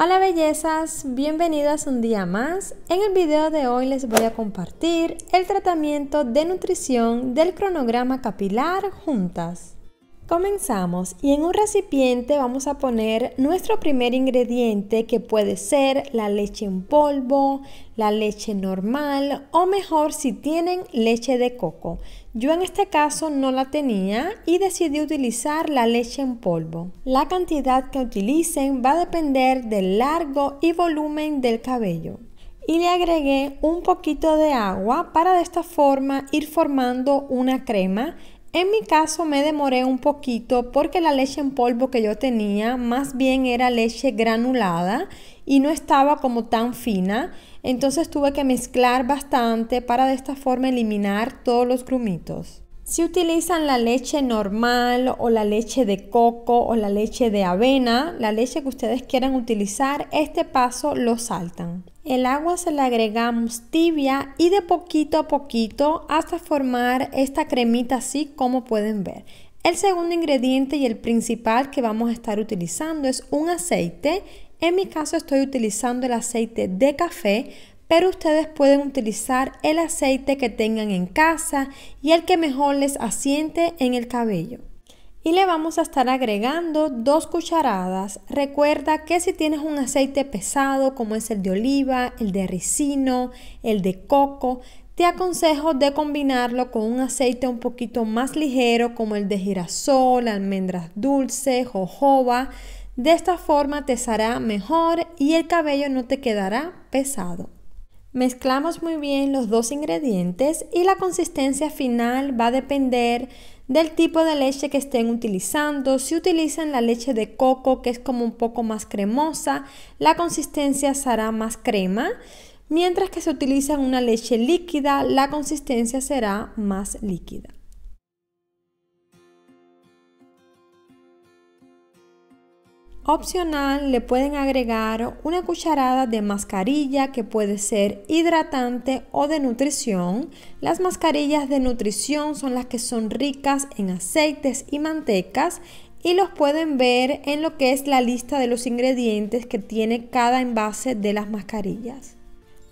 Hola bellezas, bienvenidas un día más. En el video de hoy les voy a compartir el tratamiento de nutrición del cronograma capilar juntas. Comenzamos y en un recipiente vamos a poner nuestro primer ingrediente que puede ser la leche en polvo, la leche normal o mejor si tienen leche de coco. Yo en este caso no la tenía y decidí utilizar la leche en polvo. La cantidad que utilicen va a depender del largo y volumen del cabello y le agregué un poquito de agua para de esta forma ir formando una crema en mi caso me demoré un poquito porque la leche en polvo que yo tenía más bien era leche granulada y no estaba como tan fina, entonces tuve que mezclar bastante para de esta forma eliminar todos los grumitos. Si utilizan la leche normal o la leche de coco o la leche de avena, la leche que ustedes quieran utilizar, este paso lo saltan. El agua se la agregamos tibia y de poquito a poquito hasta formar esta cremita así como pueden ver. El segundo ingrediente y el principal que vamos a estar utilizando es un aceite. En mi caso estoy utilizando el aceite de café, pero ustedes pueden utilizar el aceite que tengan en casa y el que mejor les asiente en el cabello y le vamos a estar agregando dos cucharadas. Recuerda que si tienes un aceite pesado como es el de oliva, el de ricino, el de coco, te aconsejo de combinarlo con un aceite un poquito más ligero como el de girasol, almendras dulces, jojoba. De esta forma te será mejor y el cabello no te quedará pesado. Mezclamos muy bien los dos ingredientes y la consistencia final va a depender del tipo de leche que estén utilizando. Si utilizan la leche de coco, que es como un poco más cremosa, la consistencia será más crema. Mientras que si utilizan una leche líquida, la consistencia será más líquida. Opcional le pueden agregar una cucharada de mascarilla que puede ser hidratante o de nutrición. Las mascarillas de nutrición son las que son ricas en aceites y mantecas y los pueden ver en lo que es la lista de los ingredientes que tiene cada envase de las mascarillas.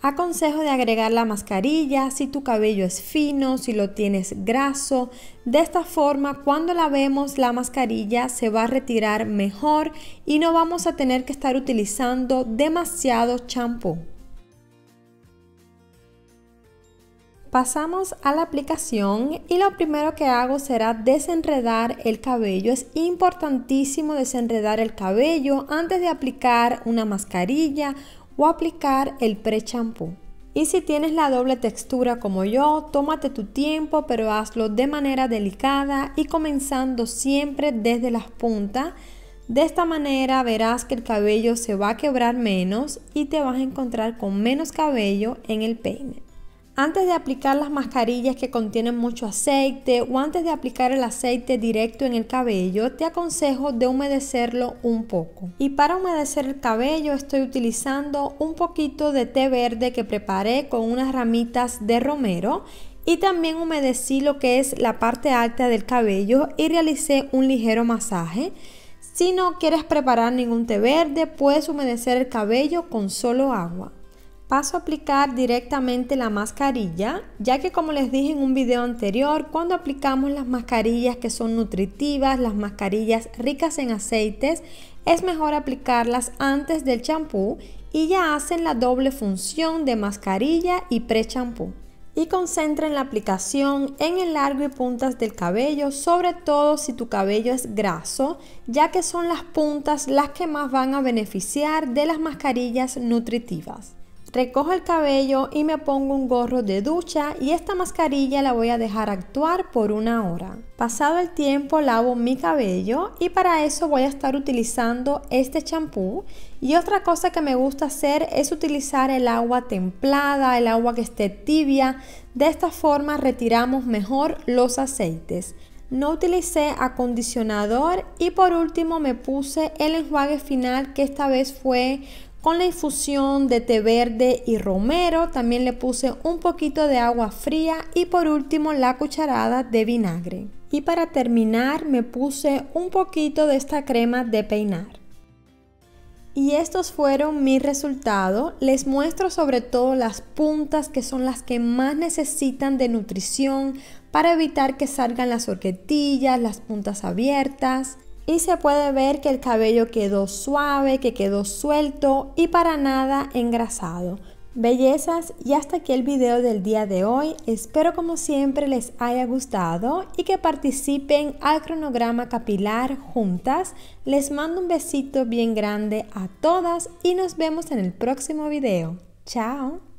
Aconsejo de agregar la mascarilla si tu cabello es fino, si lo tienes graso. De esta forma, cuando lavemos la mascarilla se va a retirar mejor y no vamos a tener que estar utilizando demasiado champú. Pasamos a la aplicación y lo primero que hago será desenredar el cabello. Es importantísimo desenredar el cabello antes de aplicar una mascarilla, o aplicar el pre-champú. Y si tienes la doble textura como yo, tómate tu tiempo, pero hazlo de manera delicada y comenzando siempre desde las puntas. De esta manera verás que el cabello se va a quebrar menos y te vas a encontrar con menos cabello en el peine antes de aplicar las mascarillas que contienen mucho aceite o antes de aplicar el aceite directo en el cabello, te aconsejo de humedecerlo un poco. Y para humedecer el cabello estoy utilizando un poquito de té verde que preparé con unas ramitas de romero y también humedecí lo que es la parte alta del cabello y realicé un ligero masaje. Si no quieres preparar ningún té verde, puedes humedecer el cabello con solo agua. Paso a aplicar directamente la mascarilla, ya que como les dije en un video anterior, cuando aplicamos las mascarillas que son nutritivas, las mascarillas ricas en aceites, es mejor aplicarlas antes del champú y ya hacen la doble función de mascarilla y pre-champú. Y concentren la aplicación en el largo y puntas del cabello, sobre todo si tu cabello es graso, ya que son las puntas las que más van a beneficiar de las mascarillas nutritivas. Recojo el cabello y me pongo un gorro de ducha y esta mascarilla la voy a dejar actuar por una hora. Pasado el tiempo lavo mi cabello y para eso voy a estar utilizando este champú. Y otra cosa que me gusta hacer es utilizar el agua templada, el agua que esté tibia. De esta forma retiramos mejor los aceites no utilicé acondicionador y por último me puse el enjuague final que esta vez fue con la infusión de té verde y romero, también le puse un poquito de agua fría y por último la cucharada de vinagre. Y para terminar me puse un poquito de esta crema de peinar. Y estos fueron mis resultados. Les muestro sobre todo las puntas que son las que más necesitan de nutrición para evitar que salgan las horquetillas, las puntas abiertas y se puede ver que el cabello quedó suave, que quedó suelto y para nada engrasado. Bellezas, y hasta aquí el video del día de hoy. Espero como siempre les haya gustado y que participen al cronograma capilar juntas. Les mando un besito bien grande a todas y nos vemos en el próximo video. Chao.